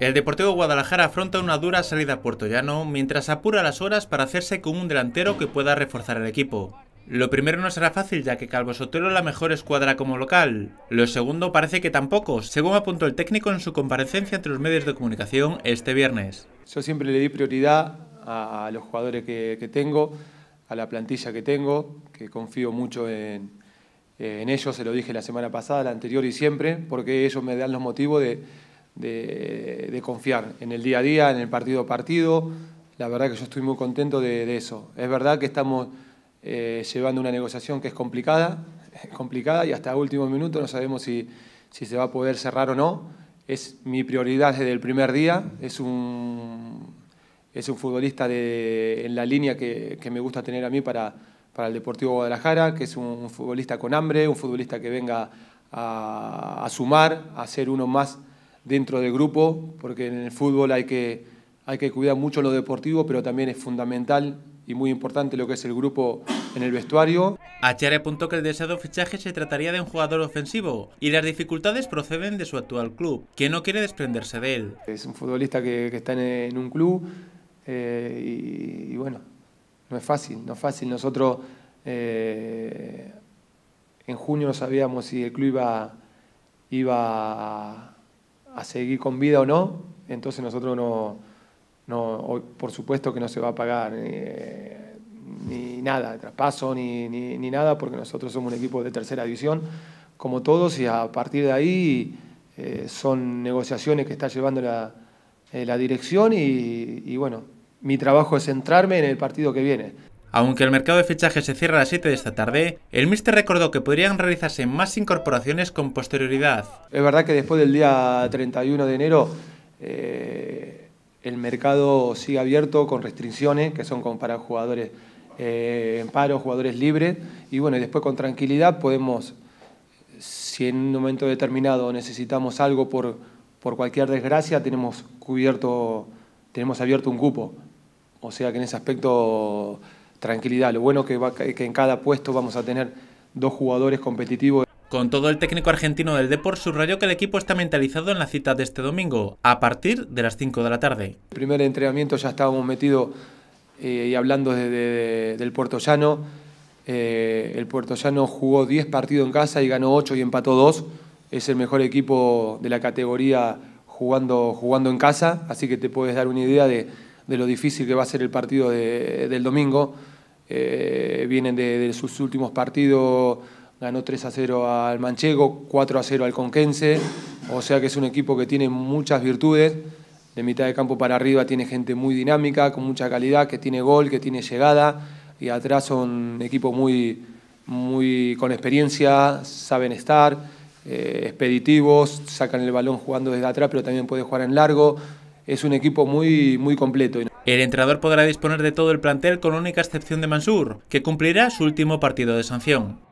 El Deportivo Guadalajara afronta una dura salida a Puerto mientras apura las horas para hacerse con un delantero que pueda reforzar el equipo. Lo primero no será fácil ya que Calvo Sotelo es la mejor escuadra como local. Lo segundo parece que tampoco, según apuntó el técnico en su comparecencia entre los medios de comunicación este viernes. Yo siempre le di prioridad a los jugadores que, tengo, a la plantilla que tengo, que confío mucho en, en ellos, se lo dije la semana pasada, la anterior y siempre, porque ellos me dan los motivos de de, confiar en el día a día, en el partido a partido. La verdad que yo estoy muy contento de, eso. Es verdad que estamos eh, llevando una negociación que es complicada, complicada y hasta último minuto no sabemos si, se va a poder cerrar o no. Es mi prioridad desde el primer día. Es un, es un futbolista de, en la línea que, me gusta tener a mí para, para el Deportivo Guadalajara, que es un, futbolista con hambre, un futbolista que venga a, sumar, a ser uno más dentro del grupo, porque en el fútbol hay que, hay que cuidar mucho lo deportivo, pero también es fundamental y muy importante lo que es el grupo en el vestuario. Achiare apuntó que el deseado fichaje se trataría de un jugador ofensivo y las dificultades proceden de su actual club, que no quiere desprenderse de él. Es un futbolista que, está en, un club eh, y, bueno, no es fácil, no es fácil. Nosotros eh, en junio no sabíamos si el club iba, iba a seguir con vida o no, entonces nosotros no, por supuesto que no se va a pagar eh, ni nada traspaso ni, nada, porque nosotros somos un equipo de tercera división, como todos, y a partir de ahí eh, son negociaciones que está llevando eh, la, dirección y, y bueno, mi trabajo es centrarme en el partido que viene. Aunque el mercado de fichajes se cierra a las 7 de esta tarde, el míster recordó que podrían realizarse más incorporaciones con posterioridad. Es verdad que después del día 31 de enero eh, el mercado sigue abierto con restricciones que son para jugadores eh, en paro, jugadores libres y bueno, después con tranquilidad podemos, si en un momento determinado necesitamos algo por, cualquier desgracia, tenemos cubierto, tenemos abierto un cupo. O sea que en ese aspecto tranquilidad. Lo bueno que, que en cada puesto vamos a tener dos jugadores competitivos. Con todo, el técnico argentino del deporte subrayó que el equipo está mentalizado en la cita de este domingo, a partir de las 5 de la tarde. El primer entrenamiento ya estábamos metidos eh, y hablando del Puerto eh, el Puerto jugó 10 partidos en casa y ganó 8 y empató 2. Es el mejor equipo de la categoría jugando, jugando en casa, así que te puedes dar una idea de, de lo difícil que va a ser el partido del domingo. Eh, vienen de, sus últimos partidos, ganó 3 a 0 al Manchego, 4 a 0 al Conquense, o sea que es un equipo que tiene muchas virtudes. De mitad de campo para arriba tiene gente muy dinámica, con mucha calidad, que tiene gol, que tiene llegada, y atrás son equipos muy, muy con experiencia, saben estar, eh, expeditivos, sacan el balón jugando desde atrás, pero también puede jugar en largo es un equipo muy, muy completo. El entrenador podrá disponer de todo el plantel con única excepción de Mansur, que cumplirá su último partido de sanción.